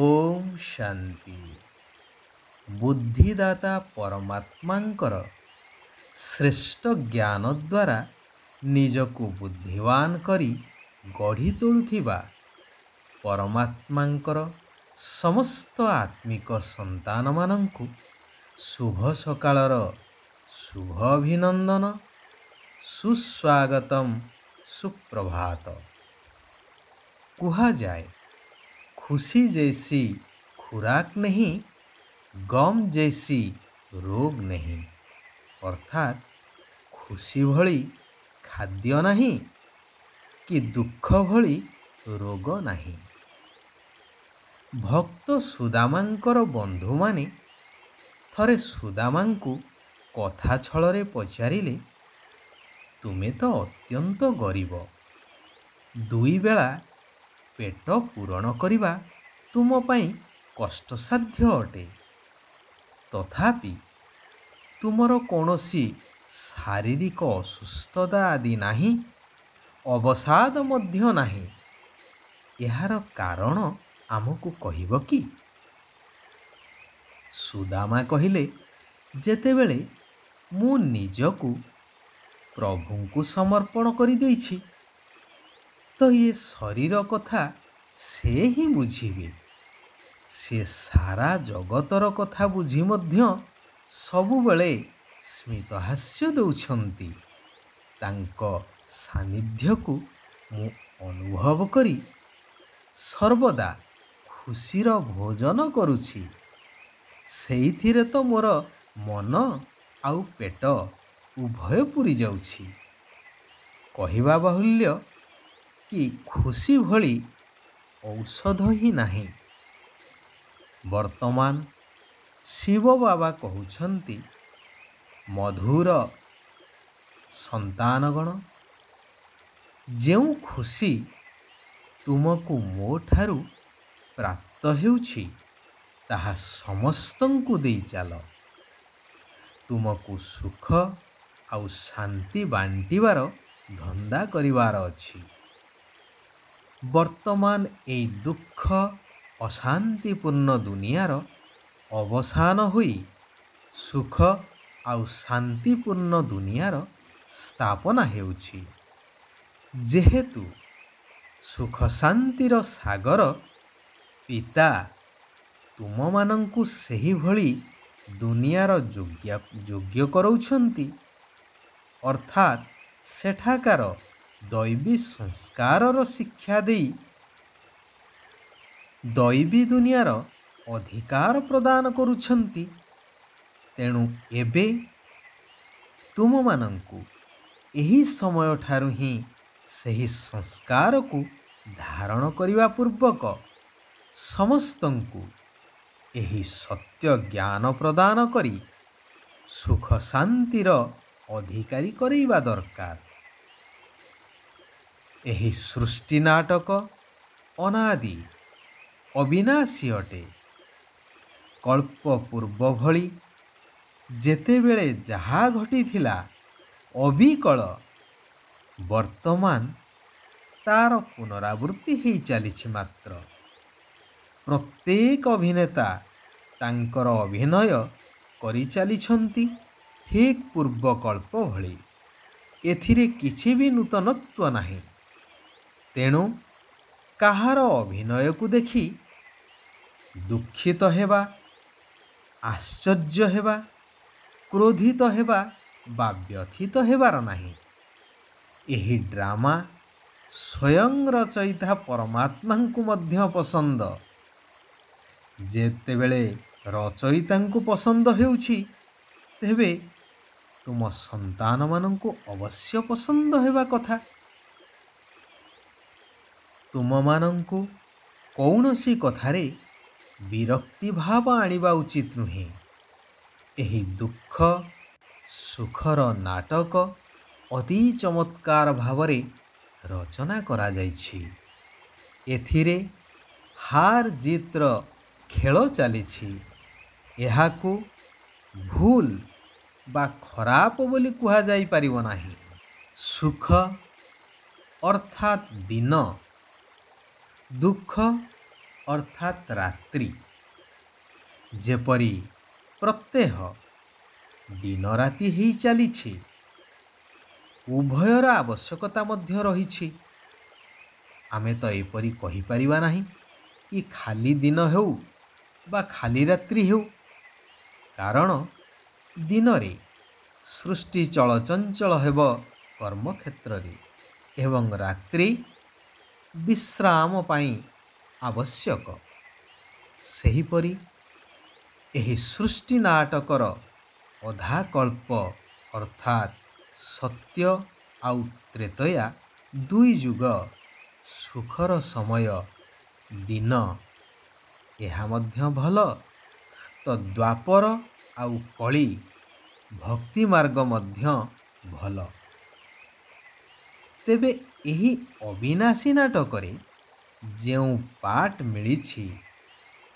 ଓମ୍ ଶାନ୍ତି ବୁଦ୍ଧିଦାତା ପରମାତ୍ମାଙ୍କର ଶ୍ରେଷ୍ଠ ଜ୍ଞାନ ଦ୍ୱାରା ନିଜକୁ ବୁଦ୍ଧିବାନ କରି ଗଢ଼ି ତୋଳୁଥିବା ପରମାତ୍ମାଙ୍କର ସମସ୍ତ ଆତ୍ମିକ ସନ୍ତାନମାନଙ୍କୁ ଶୁଭ ସକାଳର ଶୁଭ ଅଭିନନ୍ଦନ ସୁସ୍ୱାଗତମ ସୁପ୍ରଭାତ କୁହାଯାଏ খুচি জেচি খুৰাক নেহি গম জেচি ৰোগ নেহি অৰ্থাৎ খুচি ভৰি খাদ্য নাহি কি দুখ ভৰি ৰোগ নাহি ভক্ত সুদামাৰ বন্ধু মানে থৰে সুদামা কথা ছলৰে পচাৰিলে তুমি ত অত্যন্ত গৰীব দুইবেলা ପେଟ ପୂରଣ କରିବା ତୁମ ପାଇଁ କଷ୍ଟସାଧ୍ୟ ଅଟେ ତଥାପି ତୁମର କୌଣସି ଶାରୀରିକ ଅସୁସ୍ଥତା ଆଦି ନାହିଁ ଅବସାଦ ମଧ୍ୟ ନାହିଁ ଏହାର କାରଣ ଆମକୁ କହିବ କି ସୁଦାମା କହିଲେ ଯେତେବେଳେ ମୁଁ ନିଜକୁ ପ୍ରଭୁଙ୍କୁ ସମର୍ପଣ କରିଦେଇଛି ତ ଏ ଶରୀର କଥା ସେ ହିଁ ବୁଝିବେ ସେ ସାରା ଜଗତର କଥା ବୁଝି ମଧ୍ୟ ସବୁବେଳେ ସ୍ମିତହାସ୍ୟ ଦେଉଛନ୍ତି ତାଙ୍କ ସାନ୍ନିଧ୍ୟକୁ ମୁଁ ଅନୁଭବ କରି ସର୍ବଦା ଖୁସିର ଭୋଜନ କରୁଛି ସେଇଥିରେ ତ ମୋର ମନ ଆଉ ପେଟ ଉଭୟ ପୁରି ଯାଉଛି କହିବା ବାହୁଲ୍ୟ କି ଖୁସି ଭଳି ଔଷଧ ହିଁ ନାହିଁ ବର୍ତ୍ତମାନ ଶିବ ବାବା କହୁଛନ୍ତି ମଧୁର ସନ୍ତାନଗଣ ଯେଉଁ ଖୁସି ତୁମକୁ ମୋ ଠାରୁ ପ୍ରାପ୍ତ ହେଉଛି ତାହା ସମସ୍ତଙ୍କୁ ଦେଇ ଚାଲ ତୁମକୁ ସୁଖ ଆଉ ଶାନ୍ତି ବାଣ୍ଟିବାର ଧନ୍ଦା କରିବାର ଅଛି ବର୍ତ୍ତମାନ ଏଇ ଦୁଃଖ ଅଶାନ୍ତିପୂର୍ଣ୍ଣ ଦୁନିଆର ଅବସାନ ହୋଇ ସୁଖ ଆଉ ଶାନ୍ତିପୂର୍ଣ୍ଣ ଦୁନିଆର ସ୍ଥାପନା ହେଉଛି ଯେହେତୁ ସୁଖ ଶାନ୍ତିର ସାଗର ପିତା ତୁମମାନଙ୍କୁ ସେହିଭଳି ଦୁନିଆର ଯୋଗ୍ୟ ଯୋଗ୍ୟ କରାଉଛନ୍ତି ଅର୍ଥାତ୍ ସେଠାକାର ଦୈବୀ ସଂସ୍କାରର ଶିକ୍ଷା ଦେଇ ଦୈବୀ ଦୁନିଆର ଅଧିକାର ପ୍ରଦାନ କରୁଛନ୍ତି ତେଣୁ ଏବେ ତୁମମାନଙ୍କୁ ଏହି ସମୟଠାରୁ ହିଁ ସେହି ସଂସ୍କାରକୁ ଧାରଣ କରିବା ପୂର୍ବକ ସମସ୍ତଙ୍କୁ ଏହି ସତ୍ୟ ଜ୍ଞାନ ପ୍ରଦାନ କରି ସୁଖ ଶାନ୍ତିର ଅଧିକାରୀ କରାଇବା ଦରକାର ଏହି ସୃଷ୍ଟି ନାଟକ ଅନାଦି ଅବିନାଶୀ ଅଟେ କଳ୍ପ ପୂର୍ବ ଭଳି ଯେତେବେଳେ ଯାହା ଘଟିଥିଲା ଅବିକଳ ବର୍ତ୍ତମାନ ତା'ର ପୁନରାବୃତ୍ତି ହେଇ ଚାଲିଛି ମାତ୍ର ପ୍ରତ୍ୟେକ ଅଭିନେତା ତାଙ୍କର ଅଭିନୟ କରିଚାଲିଛନ୍ତି ଠିକ୍ ପୂର୍ବକଳ୍ପ ଭଳି ଏଥିରେ କିଛି ବି ନୂତନତ୍ୱ ନାହିଁ ତେଣୁ କାହାର ଅଭିନୟକୁ ଦେଖି ଦୁଃଖିତ ହେବା ଆଶ୍ଚର୍ଯ୍ୟ ହେବା କ୍ରୋଧିତ ହେବା ବା ବ୍ୟଥିତ ହେବାର ନାହିଁ ଏହି ଡ୍ରାମା ସ୍ୱୟଂ ରଚୟିତା ପରମାତ୍ମାଙ୍କୁ ମଧ୍ୟ ପସନ୍ଦ ଯେତେବେଳେ ରଚୟିତାଙ୍କୁ ପସନ୍ଦ ହେଉଛି ତେବେ ତୁମ ସନ୍ତାନମାନଙ୍କୁ ଅବଶ୍ୟ ପସନ୍ଦ ହେବା କଥା ତୁମମାନଙ୍କୁ କୌଣସି କଥାରେ ବିରକ୍ତି ଭାବ ଆଣିବା ଉଚିତ ନୁହେଁ ଏହି ଦୁଃଖ ସୁଖର ନାଟକ ଅତି ଚମତ୍କାର ଭାବରେ ରଚନା କରାଯାଇଛି ଏଥିରେ ହାର ଜିତ୍ର ଖେଳ ଚାଲିଛି ଏହାକୁ ଭୁଲ ବା ଖରାପ ବୋଲି କୁହାଯାଇପାରିବ ନାହିଁ ସୁଖ ଅର୍ଥାତ୍ ଦିନ ଦୁଃଖ ଅର୍ଥାତ୍ ରାତ୍ରି ଯେପରି ପ୍ରତ୍ୟହ ଦିନରାତି ହେଇ ଚାଲିଛି ଉଭୟର ଆବଶ୍ୟକତା ମଧ୍ୟ ରହିଛି ଆମେ ତ ଏପରି କହିପାରିବା ନାହିଁ କି ଖାଲି ଦିନ ହେଉ ବା ଖାଲି ରାତ୍ରି ହେଉ କାରଣ ଦିନରେ ସୃଷ୍ଟି ଚଳଚଞ୍ଚଳ ହେବ କର୍ମକ୍ଷେତ୍ରରେ ଏବଂ ରାତ୍ରି ବିଶ୍ରାମ ପାଇଁ ଆବଶ୍ୟକ ସେହିପରି ଏହି ସୃଷ୍ଟି ନାଟକର ଅଧାକଳ୍ପ ଅର୍ଥାତ୍ ସତ୍ୟ ଆଉ ତ୍ରେତୟା ଦୁଇ ଯୁଗ ସୁଖର ସମୟ ଦିନ ଏହା ମଧ୍ୟ ଭଲ ତ ଦ୍ୱାପର ଆଉ କଳି ଭକ୍ତିମାର୍ଗ ମଧ୍ୟ ଭଲ ତେବେ ଏହି ଅବିନାଶୀ ନାଟକରେ ଯେଉଁ ପାର୍ଟ ମିଳିଛି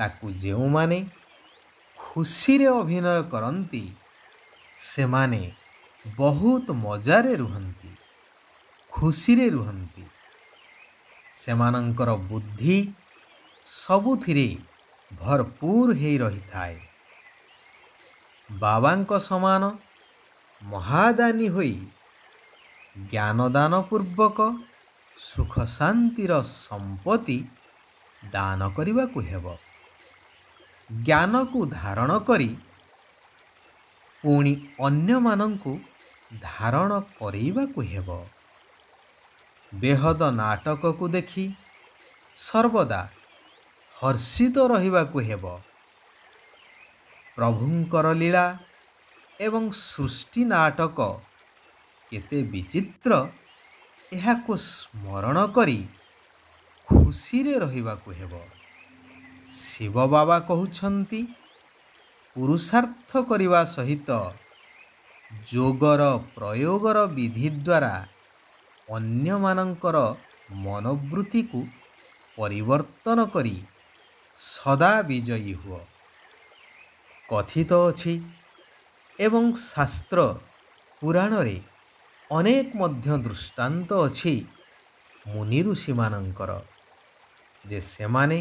ତାକୁ ଯେଉଁମାନେ ଖୁସିରେ ଅଭିନୟ କରନ୍ତି ସେମାନେ ବହୁତ ମଜାରେ ରୁହନ୍ତି ଖୁସିରେ ରୁହନ୍ତି ସେମାନଙ୍କର ବୁଦ୍ଧି ସବୁଥିରେ ଭରପୁର ହୋଇ ରହିଥାଏ ବାବାଙ୍କ ସମାନ ମହାଦାନୀ ହୋଇ ଜ୍ଞାନଦାନ ପୂର୍ବକ ସୁଖ ଶାନ୍ତିର ସମ୍ପତ୍ତି ଦାନ କରିବାକୁ ହେବ ଜ୍ଞାନକୁ ଧାରଣ କରି ପୁଣି ଅନ୍ୟମାନଙ୍କୁ ଧାରଣ କରିବାକୁ ହେବ ବେହଦ ନାଟକକୁ ଦେଖି ସର୍ବଦା ହର୍ଷିତ ରହିବାକୁ ହେବ ପ୍ରଭୁଙ୍କର ଲୀଳା ଏବଂ ସୃଷ୍ଟି ନାଟକ କେତେ ବିଚିତ୍ର ଏହାକୁ ସ୍ମରଣ କରି ଖୁସିରେ ରହିବାକୁ ହେବ ଶିବ ବାବା କହୁଛନ୍ତି ପୁରୁଷାର୍ଥ କରିବା ସହିତ ଯୋଗର ପ୍ରୟୋଗର ବିଧି ଦ୍ୱାରା ଅନ୍ୟମାନଙ୍କର ମନୋବୃତ୍ତିକୁ ପରିବର୍ତ୍ତନ କରି ସଦା ବିଜୟୀ ହୁଅ କଥିତ ଅଛି ଏବଂ ଶାସ୍ତ୍ର ପୁରାଣରେ ଅନେକ ମଧ୍ୟ ଦୃଷ୍ଟାନ୍ତ ଅଛି ମୁନି ଋଷିମାନଙ୍କର ଯେ ସେମାନେ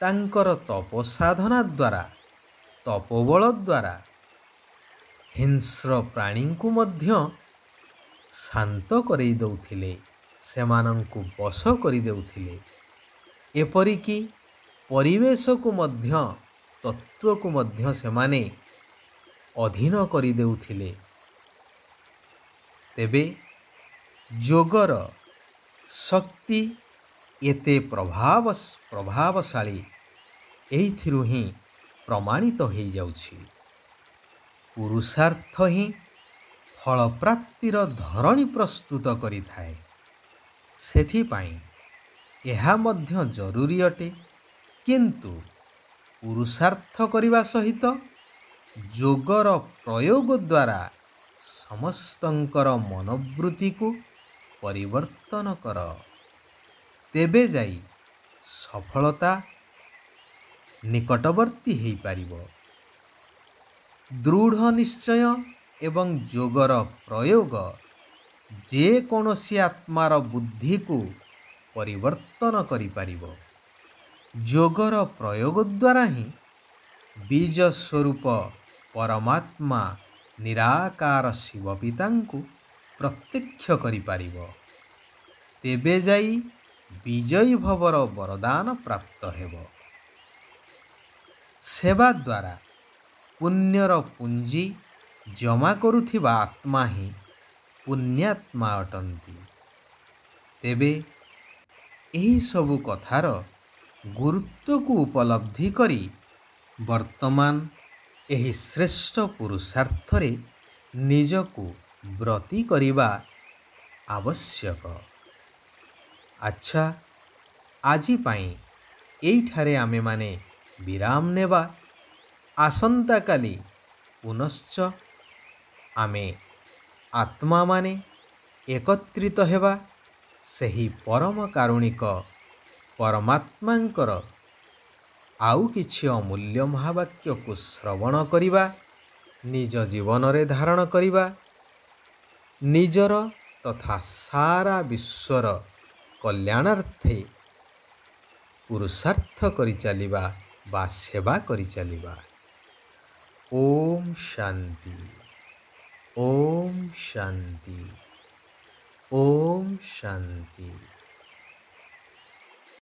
ତାଙ୍କର ତପସାଧନା ଦ୍ୱାରା ତପବଳ ଦ୍ୱାରା ହିଂସ୍ର ପ୍ରାଣୀଙ୍କୁ ମଧ୍ୟ ଶାନ୍ତ କରେଇ ଦେଉଥିଲେ ସେମାନଙ୍କୁ ବଶ କରିଦେଉଥିଲେ ଏପରିକି ପରିବେଶକୁ ମଧ୍ୟ ତତ୍ତ୍ୱକୁ ମଧ୍ୟ ସେମାନେ ଅଧୀନ କରିଦେଉଥିଲେ ତେବେ ଯୋଗର ଶକ୍ତି ଏତେ ପ୍ରଭାବ ପ୍ରଭାବଶାଳୀ ଏଇଥିରୁ ହିଁ ପ୍ରମାଣିତ ହୋଇଯାଉଛି ପୁରୁଷାର୍ଥ ହିଁ ଫଳପ୍ରାପ୍ତିର ଧରଣୀ ପ୍ରସ୍ତୁତ କରିଥାଏ ସେଥିପାଇଁ ଏହା ମଧ୍ୟ ଜରୁରୀ ଅଟେ କିନ୍ତୁ ପୁରୁଷାର୍ଥ କରିବା ସହିତ ଯୋଗର ପ୍ରୟୋଗ ଦ୍ୱାରା ସମସ୍ତଙ୍କର ମନୋବୃତ୍ତିକୁ ପରିବର୍ତ୍ତନ କର ତେବେ ଯାଇ ସଫଳତା ନିକଟବର୍ତ୍ତୀ ହୋଇପାରିବ ଦୃଢ଼ ନିଶ୍ଚୟ ଏବଂ ଯୋଗର ପ୍ରୟୋଗ ଯେକୌଣସି ଆତ୍ମାର ବୁଦ୍ଧିକୁ ପରିବର୍ତ୍ତନ କରିପାରିବ ଯୋଗର ପ୍ରୟୋଗ ଦ୍ୱାରା ହିଁ ବୀଜ ସ୍ୱରୂପ ପରମାତ୍ମା ନିରାକାର ଶିବ ପିତାଙ୍କୁ ପ୍ରତ୍ୟକ୍ଷ କରିପାରିବ ତେବେ ଯାଇ ବିଜୟୀ ଭବର ବରଦାନ ପ୍ରାପ୍ତ ହେବ ସେବା ଦ୍ୱାରା ପୁଣ୍ୟର ପୁଞ୍ଜି ଜମା କରୁଥିବା ଆତ୍ମା ହିଁ ପୁଣ୍ୟାତ୍ମା ଅଟନ୍ତି ତେବେ ଏହିସବୁ କଥାର ଗୁରୁତ୍ୱକୁ ଉପଲବ୍ଧି କରି ବର୍ତ୍ତମାନ ଏହି ଶ୍ରେଷ୍ଠ ପୁରୁଷାର୍ଥରେ ନିଜକୁ ବ୍ରତୀ କରିବା ଆବଶ୍ୟକ ଆଚ୍ଛା ଆଜି ପାଇଁ ଏଇଠାରେ ଆମେମାନେ ବିରାମ ନେବା ଆସନ୍ତାକାଲି ପୁନଶ୍ଚ ଆମେ ଆତ୍ମାମାନେ ଏକତ୍ରିତ ହେବା ସେହି ପରମ କାରୁଣିକ ପରମାତ୍ମାଙ୍କର ଆଉ କିଛି ଅମୂଲ୍ୟ ମହାବାକ୍ୟକୁ ଶ୍ରବଣ କରିବା ନିଜ ଜୀବନରେ ଧାରଣ କରିବା ନିଜର ତଥା ସାରା ବିଶ୍ୱର କଲ୍ୟାଣାର୍ଥେ ପୁରୁଷାର୍ଥ କରିଚାଲିବା ବା ସେବା କରିଚାଲିବା ଓମ୍ ଶାନ୍ତି ଓମ୍ ଶାନ୍ତି ଓମ୍ ଶାନ୍ତି